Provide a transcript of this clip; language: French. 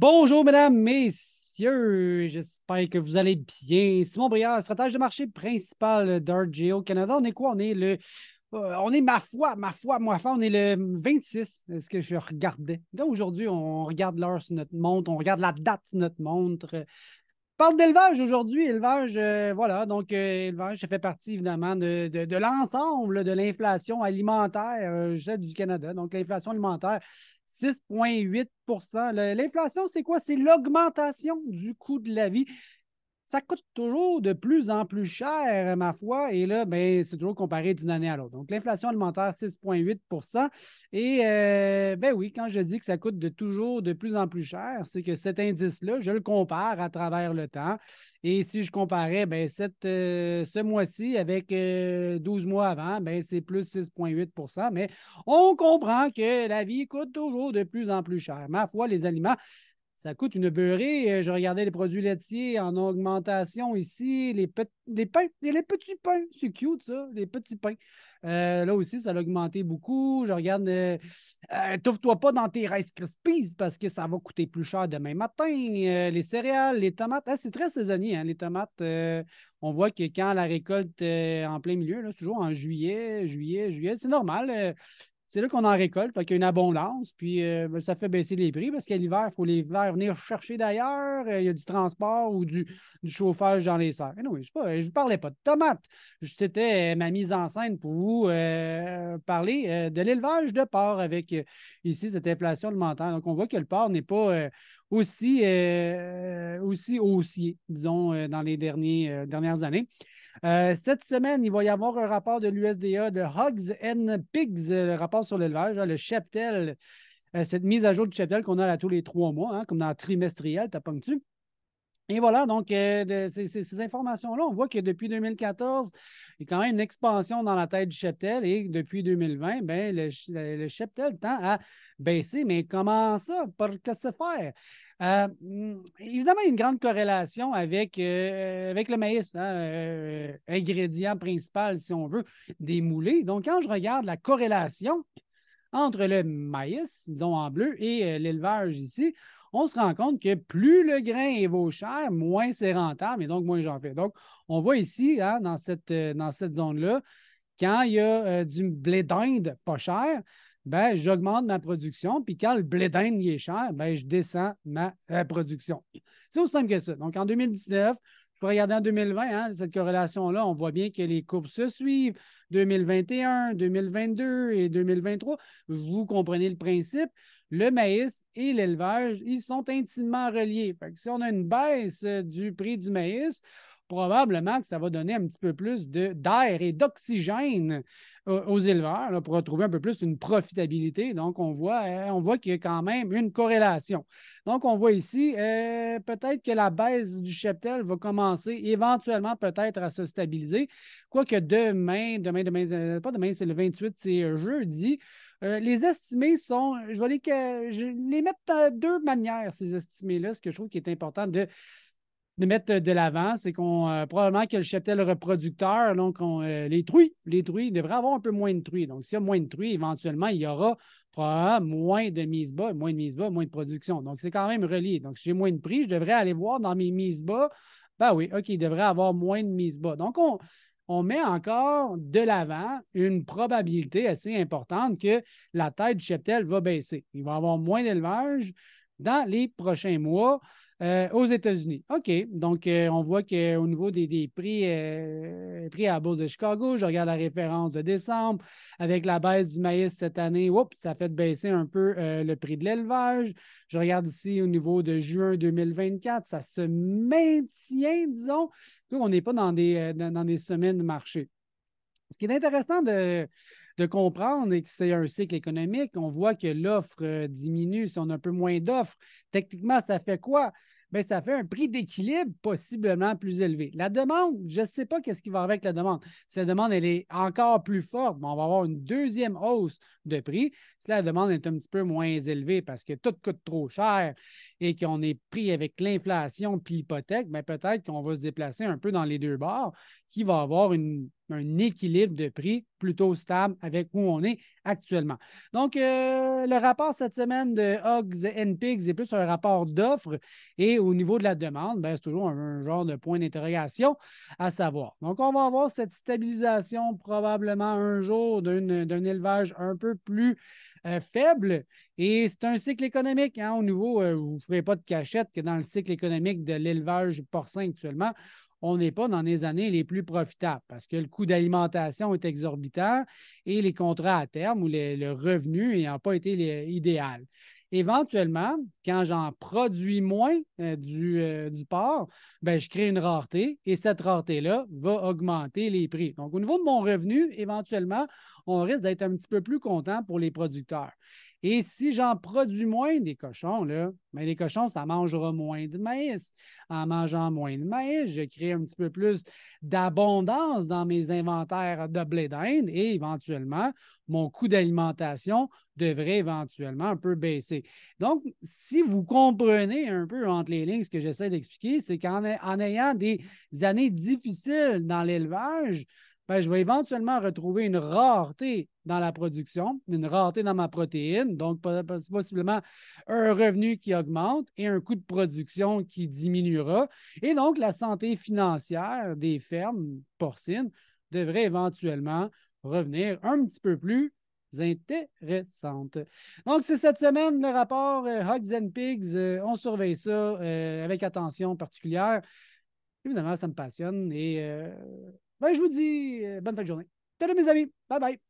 Bonjour, mesdames, messieurs. J'espère que vous allez bien. Simon Briard, stratège de marché principal au Canada. On est quoi? On est le. Euh, on est ma foi, ma foi, ma foi. On est le 26, ce que je regardais. Aujourd'hui, on regarde l'heure sur notre montre, on regarde la date sur notre montre parle d'élevage aujourd'hui. Élevage, euh, voilà, donc euh, ça fait partie évidemment de, l'ensemble de l'inflation alimentaire euh, du Canada. Donc l'inflation alimentaire, 6,8 L'inflation, c'est quoi? C'est l'augmentation du coût de la vie ça coûte toujours de plus en plus cher, ma foi. Et là, ben, c'est toujours comparé d'une année à l'autre. Donc, l'inflation alimentaire, 6,8 Et euh, ben oui, quand je dis que ça coûte de toujours de plus en plus cher, c'est que cet indice-là, je le compare à travers le temps. Et si je comparais ben, cette, euh, ce mois-ci avec 12 euh, mois avant, ben, c'est plus 6,8 Mais on comprend que la vie coûte toujours de plus en plus cher. Ma foi, les aliments, ça coûte une beurrée. Euh, je regardais les produits laitiers en augmentation ici. Les, pains, les, petits pains, c'est cute ça, les petits pains. Euh, là aussi, ça a augmenté beaucoup. Je regarde, euh, trouve toi pas dans tes Rice Krispies parce que ça va coûter plus cher demain matin. les céréales, les tomates, ah, c'est très saisonnier, hein, les tomates. on voit que quand la récolte est en plein milieu, là, toujours en juillet, juillet, juillet, c'est normal. C'est là qu'on en récolte, fait qu'il y a une abondance, puis euh, ça fait baisser les prix parce qu'à l'hiver, il faut les venir chercher d'ailleurs, euh, il y a du transport ou du, chauffage dans les serres. je ne parlais pas de tomates. C'était euh, ma mise en scène pour vous parler de l'élevage de porc avec ici cette inflation alimentaire. Donc, on voit que le porc n'est pas aussi, aussi haussier, disons, dans les dernières années. Euh, cette semaine, il va y avoir un rapport de l'USDA de Hogs and Pigs, le rapport sur l'élevage, hein, le cheptel, euh, cette mise à jour du cheptel qu'on a là tous les trois mois, hein, comme dans la trimestrielle, t'as tu et voilà, donc, euh, ces, informations-là, on voit que depuis 2014, il y a quand même une expansion dans la taille du cheptel et depuis 2020, ben, le, cheptel tend à baisser. Mais comment ça? Pourquoi que se faire? Euh, mm, évidemment, il y a une grande corrélation avec, euh, euh, le maïs, hein, ingrédient principal, si on veut, des moulés. Donc, quand je regarde la corrélation entre le maïs, disons en bleu, et l'élevage ici, on se rend compte que plus le grain est vaut cher, moins c'est rentable et donc moins j'en fais. Donc, on voit ici, hein, dans cette, dans cette zone-là, quand il y a du blé d'Inde pas cher, ben, j'augmente ma production. Puis quand le blé d'Inde est cher, ben, je descends ma euh, production. C'est aussi simple que ça. Donc, en 2019, je peux regarder en 2020, hein, cette corrélation-là, on voit bien que les courbes se suivent. 2021, 2022 et 2023, vous comprenez le principe. Le maïs et l'élevage, ils sont intimement reliés. si on a une baisse euh, du prix du maïs, probablement que ça va donner un petit peu plus d'air et d'oxygène euh, aux, éleveurs pour retrouver un peu plus une profitabilité. Donc, on voit, euh, on voit qu'il y a quand même une corrélation. Donc, on voit ici, euh, peut-être que la baisse du cheptel va commencer éventuellement peut-être à se stabiliser. Quoique demain, demain, demain, pas demain, c'est le 28, c'est jeudi. les estimés sont, je vais les, je les mettre de deux manières, ces estimés-là, ce que je trouve qui est important de de mettre de l'avant, c'est qu'on euh, probablement que le cheptel reproducteur, donc euh, les truies, les truies, devraient avoir un peu moins de truies. Donc, s'il y a moins de truies, éventuellement, il y aura probablement moins de mise bas, moins de mise bas, moins de production. Donc, c'est quand même relié. Donc, si j'ai moins de prix, je devrais aller voir dans mes mises bas. Ben oui, OK, il devrait avoir moins de mises bas. Donc, on, on met encore de l'avant une probabilité assez importante que la taille du cheptel va baisser. Il va avoir moins d'élevage dans les prochains mois. Euh, aux États-Unis. OK. Donc, euh, on voit qu'au niveau des, prix, euh, prix à la bourse de Chicago, je regarde la référence de décembre. Avec la baisse du maïs cette année, ça fait baisser un peu le prix de l'élevage. Je regarde ici au niveau de juin 2024, ça se maintient, disons. Donc, on n'est pas dans des, semaines de marché. Ce qui est intéressant de, de comprendre que c'est un cycle économique. On voit que l'offre diminue si on a un peu moins d'offres. Techniquement, ça fait quoi? Ben, ça fait un prix d'équilibre possiblement plus élevé. La demande, je ne sais pas qu'est-ce qui va avec la demande. Si la demande, elle est encore plus forte, ben, on va avoir une deuxième hausse de prix. Si la demande est un petit peu moins élevée parce que tout coûte trop cher et qu'on est pris avec l'inflation puis l'hypothèque, mais ben, peut-être qu'on va se déplacer un peu dans les deux bords, qui va avoir un équilibre de prix plutôt stable avec où on est actuellement. Donc, euh, le rapport cette semaine de Hogs Pigs est plus un rapport d'offre et au niveau de la demande, ben, c'est toujours un, un, genre de point d'interrogation à savoir. Donc, on va avoir cette stabilisation probablement un jour d'un élevage un peu plus euh, faible. Et c'est un cycle économique. Hein. au niveau, euh, vous ne ferez pas de cachette que dans le cycle économique de l'élevage porcin actuellement, on n'est pas dans les années les plus profitables parce que le coût d'alimentation est exorbitant et les contrats à terme ou le revenu n'ont pas été idéal. Éventuellement, quand j'en produis moins euh, du, porc, ben, je crée une rareté et cette rareté-là va augmenter les prix. Donc, au niveau de mon revenu, éventuellement, on risque d'être un petit peu plus content pour les producteurs. Et si j'en produis moins des cochons, là, mais ben, les cochons, ça mangera moins de maïs. En mangeant moins de maïs, je crée un petit peu plus d'abondance dans mes inventaires de blé d'Inde et éventuellement, mon coût d'alimentation devrait éventuellement un peu baisser. Donc, si vous comprenez un peu entre les lignes ce que j'essaie d'expliquer, c'est qu'en ayant des années difficiles dans l'élevage, ben, je vais éventuellement retrouver une rareté dans la production, une rareté dans ma protéine, donc possiblement un revenu qui augmente et un coût de production qui diminuera. Et donc, la santé financière des fermes porcines devrait éventuellement revenir un petit peu plus intéressante. Donc, c'est cette semaine le rapport euh, hogs Hugs and Pigs. Euh, on surveille ça euh, avec attention particulière. Évidemment, ça me passionne et ben, je vous dis euh, bonne fin de journée. Salut mes amis. Bye bye.